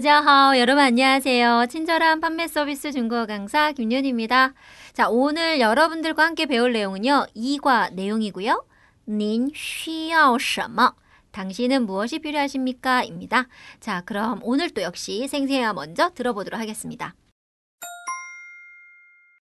大家好, 여러분 안녕하세요. 친절한 판매 서비스 중국어 강사 김윤입니다. 자, 오늘 여러분들과 함께 배울 내용은요. 이과 내용이고요. 닌需어什么 당신은 무엇이 필요하십니까? 입니다. 자, 그럼 오늘 또 역시 생생화 먼저 들어보도록 하겠습니다.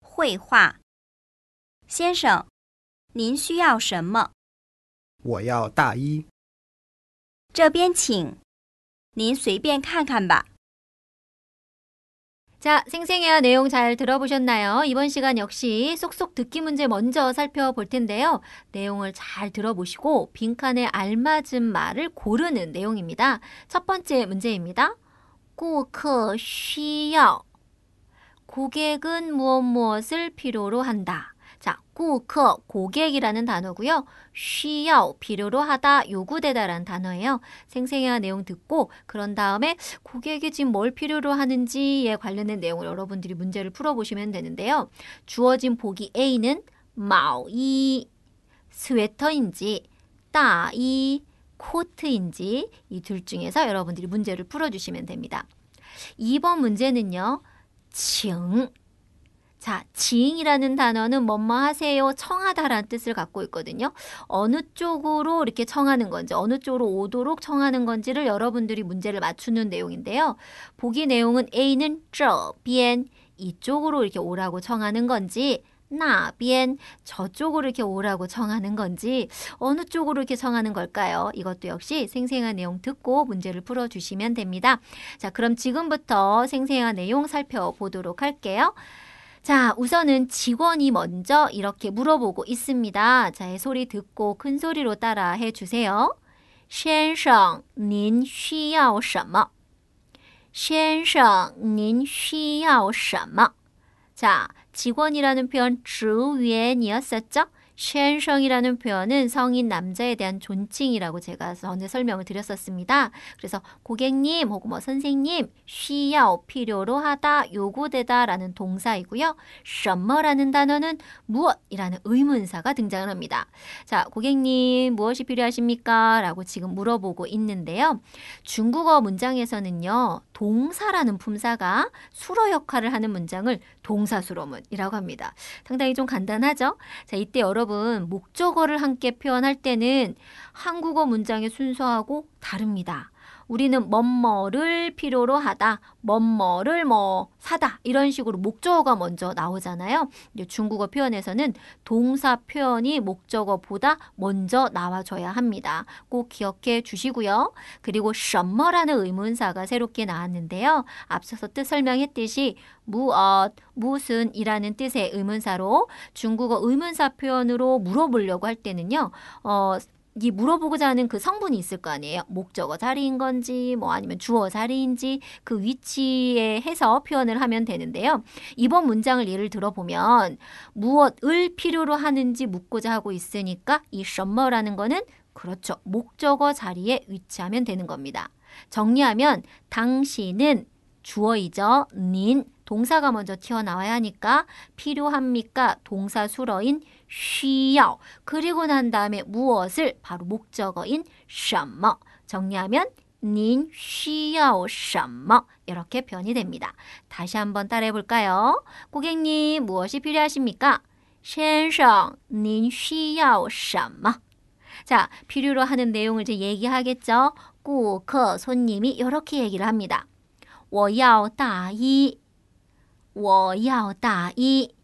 绘画先生您需要什么我要大衣这边请您随便看看吧。 자, 생생해야 내용 잘 들어보셨나요? 이번 시간 역시 쏙쏙 듣기 문제 먼저 살펴볼 텐데요. 내용을 잘 들어보시고 빈칸에 알맞은 말을 고르는 내용입니다. 첫 번째 문제입니다. 顾客需要 고객은 무엇 무엇을 필요로 한다. 자, 顾客, 그 고객이라는 단어고요. 需要, 필요로 하다, 요구되다라는 단어예요. 생생한 내용 듣고 그런 다음에 고객이 지금 뭘 필요로 하는지에 관련된 내용을 여러분들이 문제를 풀어보시면 되는데요. 주어진 보기 A는 마오이, 스웨터인지, 따이, 코트인지 이 둘 중에서 여러분들이 문제를 풀어주시면 됩니다. 2번 문제는요. 칭 자, 지잉이라는 단어는 뭐뭐 하세요, 청하다라는 뜻을 갖고 있거든요. 어느 쪽으로 이렇게 청하는 건지, 어느 쪽으로 오도록 청하는 건지를 여러분들이 문제를 맞추는 내용인데요. 보기 내용은 A는 这边 이쪽으로 이렇게 오라고 청하는 건지 나비엔 저쪽으로 이렇게 오라고 청하는 건지 어느 쪽으로 이렇게 청하는 걸까요? 이것도 역시 생생한 내용 듣고 문제를 풀어주시면 됩니다. 자 그럼 지금부터 생생한 내용 살펴보도록 할게요. 자, 우선은 직원이 먼저 이렇게 물어보고 있습니다. 자, 소리 듣고 큰 소리로 따라 해 주세요. 先生,您需要什么?先生,您需要什么? 자, 직원이라는 표현 주위이었었죠 쉔성이라는 표현은 성인 남자에 대한 존칭이라고 제가 전에 설명을 드렸었습니다. 그래서 고객님 혹은 뭐 선생님, 쉬야 필요로 하다, 요구되다라는 동사이고요. 什么라는 단어는 무엇이라는 의문사가 등장을 합니다. 자, 고객님 무엇이 필요하십니까? 라고 지금 물어보고 있는데요. 중국어 문장에서는요. 동사라는 품사가 수로 역할을 하는 문장을 동사수로문이라고 합니다. 상당히 좀 간단하죠? 자, 이때 여러분 여러분, 목적어를 함께 표현할 때는 한국어 문장의 순서하고 다릅니다. 우리는 뭐뭐를 필요로 하다, 뭐뭐를 뭐 사다 이런 식으로 목적어가 먼저 나오잖아요. 중국어 표현에서는 동사 표현이 목적어보다 먼저 나와줘야 합니다. 꼭 기억해 주시고요. 그리고 什么라는 의문사가 새롭게 나왔는데요. 앞서서 뜻 설명했듯이 무엇, 무슨이라는 뜻의 의문사로 중국어 의문사 표현으로 물어보려고 할 때는요. 어, 이 물어보고자 하는 그 성분이 있을 거 아니에요. 목적어 자리인 건지 뭐 아니면 주어 자리인지 그 위치에 해서 표현을 하면 되는데요. 이번 문장을 예를 들어보면 무엇을 필요로 하는지 묻고자 하고 있으니까 이 썸머라는 거는 그렇죠. 목적어 자리에 위치하면 되는 겁니다. 정리하면 당신은 주어이죠. 닌 동사가 먼저 튀어나와야 하니까 필요합니까? 동사 수러인 쉬어 그리고 난 다음에 무엇을 바로 목적어인 什么 정리하면 닌 쉬어 什么 이렇게 변이 됩니다. 다시 한번 따라해 볼까요? 고객님 무엇이 필요하십니까? 先生닌쉬要什么 자, 필요로 하는 내용을 이제 얘기하겠죠. 꾸커 손님이 이렇게 얘기를 합니다. 我要大衣我要大衣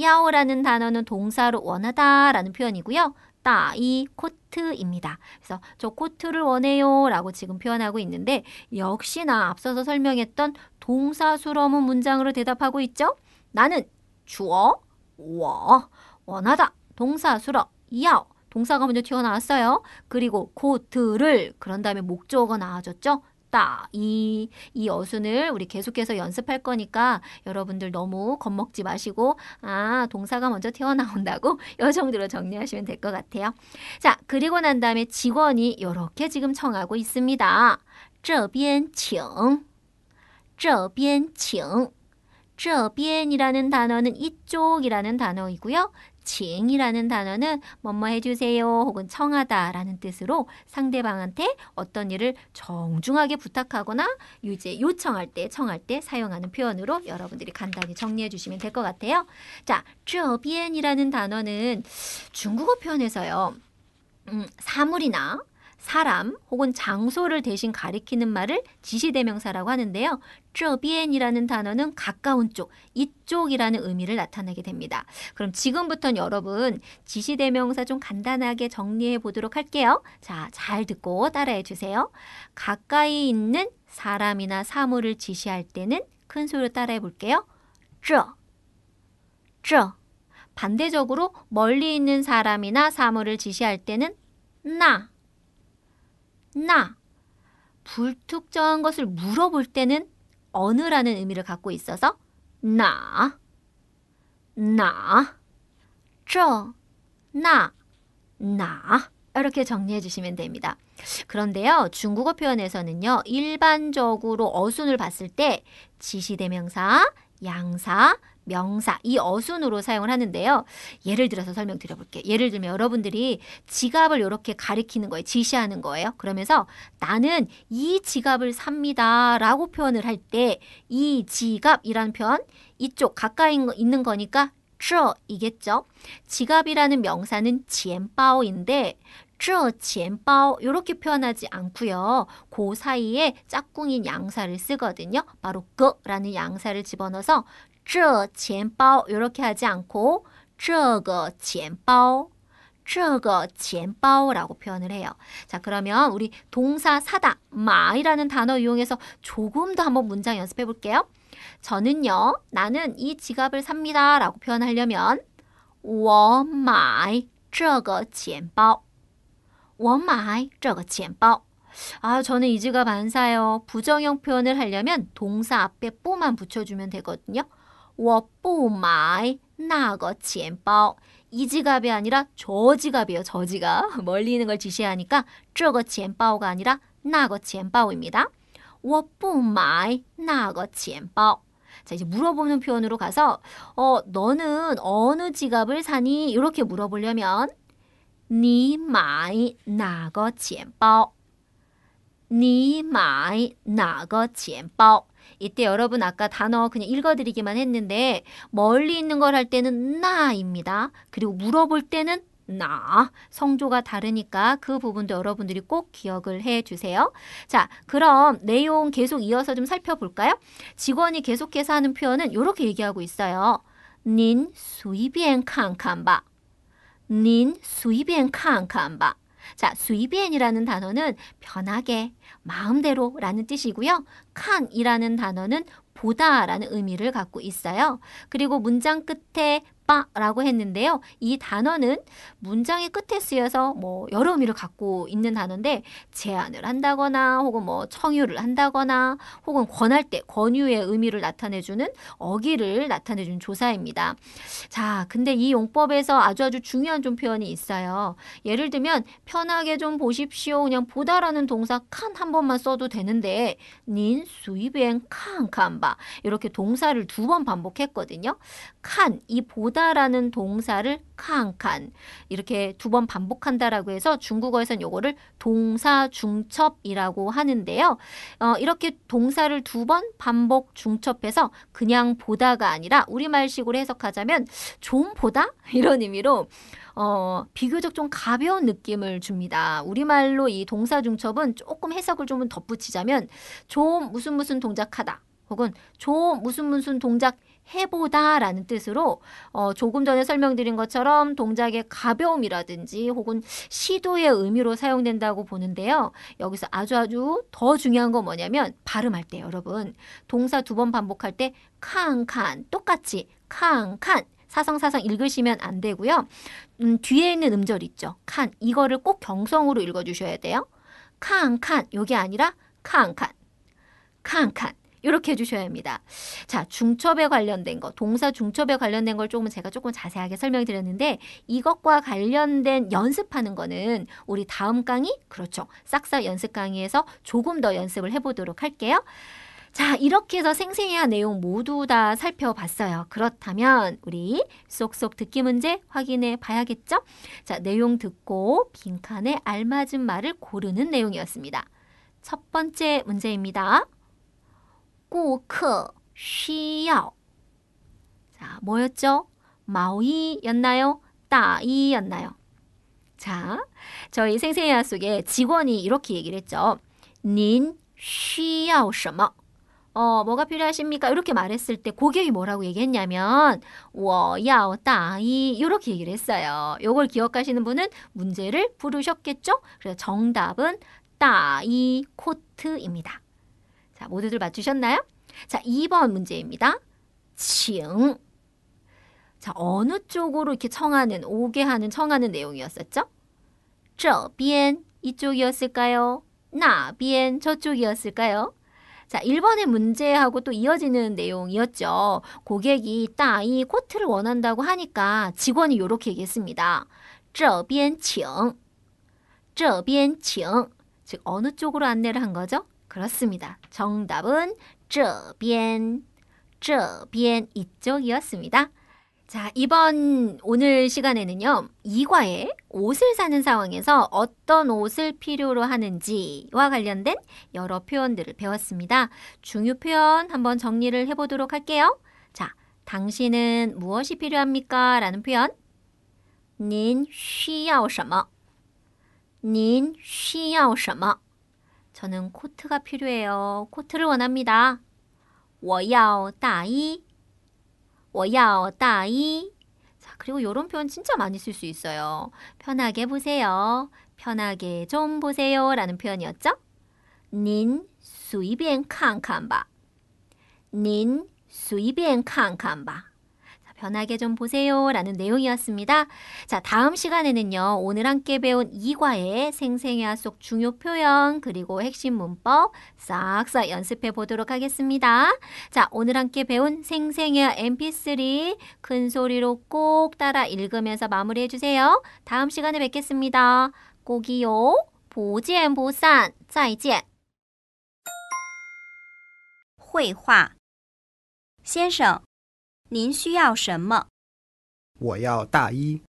야오라는 단어는 동사로 원하다라는 표현이고요. 따이 코트입니다. 그래서 저 코트를 원해요 라고 지금 표현하고 있는데 역시나 앞서서 설명했던 동사수러문 문장으로 대답하고 있죠. 나는 주어, 워, 원하다, 동사수러, 야오 동사가 먼저 튀어나왔어요. 그리고 코트를 그런 다음에 목적어가 나와줬죠. 없다. 이, 이 어순을 우리 계속해서 연습할 거니까 여러분들 너무 겁먹지 마시고, 아, 동사가 먼저 튀어나온다고 요 정도로 정리하시면 될 것 같아요. 자, 그리고 난 다음에 직원이 이렇게 지금 청하고 있습니다. 这边请,这边请.这边이라는 단어는 이쪽이라는 단어이고요. 징이라는 단어는 뭐뭐 해주세요 혹은 청하다라는 뜻으로 상대방한테 어떤 일을 정중하게 부탁하거나 이제 요청할 때 청할 때 사용하는 표현으로 여러분들이 간단히 정리해 주시면 될 것 같아요. 자, 这边이라는 단어는 중국어 표현에서요. 음, 사물이나 사람 혹은 장소를 대신 가리키는 말을 지시대명사라고 하는데요. 쪼비엔이라는 단어는 가까운 쪽, 이쪽이라는 의미를 나타내게 됩니다. 그럼 지금부터는 여러분 지시대명사 좀 간단하게 정리해 보도록 할게요. 자, 잘 듣고 따라해 주세요. 가까이 있는 사람이나 사물을 지시할 때는 큰 소리로 따라해 볼게요. 쪼, 쪼. 반대적으로 멀리 있는 사람이나 사물을 지시할 때는 나, 나 불특정한 것을 물어볼 때는 어느라는 의미를 갖고 있어서 나, 나, 저, 나, 나 이렇게 정리해 주시면 됩니다. 그런데요. 중국어 표현에서는요. 일반적으로 어순을 봤을 때 지시대명사, 양사, 명사 이 어순으로 사용을 하는데요. 예를 들어서 설명드려 볼게요. 예를 들면 여러분들이 지갑을 이렇게 가리키는 거예요. 지시하는 거예요. 그러면서 나는 이 지갑을 삽니다 라고 표현을 할 때 이 지갑이란 표현 이쪽 가까이 있는 거니까 쯔이겠죠. 지갑이라는 명사는 지엠바오인데 쯔지엠바오 이렇게 표현하지 않고요. 그 사이에 짝꿍인 양사를 쓰거든요. 바로 그라는 양사를 집어넣어서 这钱包 이렇게 하지 않고 这个钱包 저거 젠바오라고 표현을 해요. 자 그러면 우리 동사 사다 마이라는 단어 이용해서 조금 더 한번 문장 연습해 볼게요. 저는요 나는 이 지갑을 삽니다 라고 표현하려면 我买这个钱包我买这个钱包아 저는 이 지갑 안 사요. 부정형 표현을 하려면 동사 앞에 뿌만 붙여주면 되거든요. 我不买那个钱包。이 지갑이 아니라 저지갑이요저 지갑. 멀리 있는 걸 지시하니까 저거 젠바가 아니라 나거 젠바오입니다. 我不买那个钱包. 자, 이제 물어보는 표현으로 가서 어, 너는 어느 지갑을 사니? 이렇게 물어보려면 你买哪个钱包?你买哪个钱包? 이때 여러분 아까 단어 그냥 읽어드리기만 했는데 멀리 있는 걸 할 때는 나입니다. 그리고 물어볼 때는 나 성조가 다르니까 그 부분도 여러분들이 꼭 기억을 해 주세요. 자, 그럼 내용 계속 이어서 좀 살펴볼까요? 직원이 계속해서 하는 표현은 이렇게 얘기하고 있어요. 닌 수이비엔 칸칸바. 닌 수이비엔 칸칸바. 자, 수이비엔이라는 단어는 변하게 마음대로라는 뜻이고요. 칸이라는 단어는 보다라는 의미를 갖고 있어요. 그리고 문장 끝에 아빠라고 했는데요. 이 단어는 문장의 끝에 쓰여서 뭐 여러 의미를 갖고 있는 단어인데 제안을 한다거나 혹은 뭐 청유를 한다거나 혹은 권할 때 권유의 의미를 나타내주는 어기를 나타내준 조사입니다. 자, 근데 이 용법에서 아주 아주 중요한 좀 표현이 있어요. 예를 들면 편하게 좀 보십시오. 그냥 보다라는 동사 칸 한 번만 써도 되는데 닌 수입엔 칸 칸바 이렇게 동사를 두 번 반복했거든요. 칸 이 보다 보다라는 동사를 칸칸 이렇게 두 번 반복한다라고 해서 중국어에선 요거를 동사 중첩이라고 하는데요. 어, 이렇게 동사를 두 번 반복 중첩해서 그냥 보다가 아니라 우리말식으로 해석하자면 좀 보다 이런 의미로 어, 비교적 좀 가벼운 느낌을 줍니다. 우리말로 이 동사 중첩은 조금 해석을 좀 덧붙이자면 좀 무슨 무슨 동작하다 혹은 좀 무슨 무슨 동작 해보다 라는 뜻으로 어, 조금 전에 설명드린 것처럼 동작의 가벼움이라든지 혹은 시도의 의미로 사용된다고 보는데요. 여기서 아주 아주 더 중요한 건 뭐냐면 발음할 때 여러분 동사 두 번 반복할 때 칸칸 똑같이 칸칸 사성사성 읽으시면 안 되고요. 음, 뒤에 있는 음절 있죠. 칸 이거를 꼭 경성으로 읽어주셔야 돼요. 칸칸 요게 아니라 칸칸 칸칸 이렇게 해주셔야 합니다. 자, 중첩에 관련된 거, 동사 중첩에 관련된 걸 조금 제가 조금 자세하게 설명드렸는데 이것과 관련된 연습하는 거는 우리 다음 강의, 그렇죠. 싹싹 연습 강의에서 조금 더 연습을 해보도록 할게요. 자, 이렇게 해서 생생한 내용 모두 다 살펴봤어요. 그렇다면 우리 쏙쏙 듣기 문제 확인해 봐야겠죠? 자, 내용 듣고 빈칸에 알맞은 말을 고르는 내용이었습니다. 첫 번째 문제입니다. 顾客需要. 자, 뭐였죠? 마오이였나요? 따이였나요? 자, 저희 생생야 속에 직원이 이렇게 얘기를 했죠. 닌쉬야什么? 어, 뭐가 필요하십니까? 이렇게 말했을 때 고객이 뭐라고 얘기했냐면 我要 따이 이렇게 얘기를 했어요. 요걸 기억하시는 분은 문제를 부르셨겠죠? 그래서 정답은 따이 코트입니다. 자, 모두들 맞추셨나요? 자, 2번 문제입니다. 칭. 자, 어느 쪽으로 이렇게 청하는, 오게 하는, 청하는 내용이었었죠? 这边 이쪽이었을까요? 那边 저쪽이었을까요? 자, 1번의 문제하고 또 이어지는 내용이었죠. 고객이 따이 코트를 원한다고 하니까 직원이 이렇게 얘기했습니다. 这边请.这边请.즉 어느 쪽으로 안내를 한 거죠? 그렇습니다. 정답은 这边,这边 이쪽이었습니다. 자, 이번 오늘 시간에는요, 이과에 옷을 사는 상황에서 어떤 옷을 필요로 하는지와 관련된 여러 표현들을 배웠습니다. 중요 표현 한번 정리를 해보도록 할게요. 자, 당신은 무엇이 필요합니까? 라는 표현. 您需要什么?您需要什么? 저는 코트가 필요해요. 코트를 원합니다. 我要大衣.我要大衣. 자, 그리고 이런 표현 진짜 많이 쓸 수 있어요. 편하게 보세요. 편하게 좀 보세요. 라는 표현이었죠? 您随便看看吧.您随便看看吧. 편하게 좀 보세요. 라는 내용이었습니다. 자, 다음 시간에는요. 오늘 함께 배운 이과의 생생화 속 중요 표현 그리고 핵심 문법 싹싹 연습해 보도록 하겠습니다. 자, 오늘 함께 배운 생생화 mp3 큰 소리로 꼭 따라 읽으면서 마무리해 주세요. 다음 시간에 뵙겠습니다. 꼭이요. 보见不散, 再见.绘画，先生，您需要什么？我要大衣。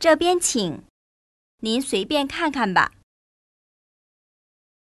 这边请，您随便看看吧。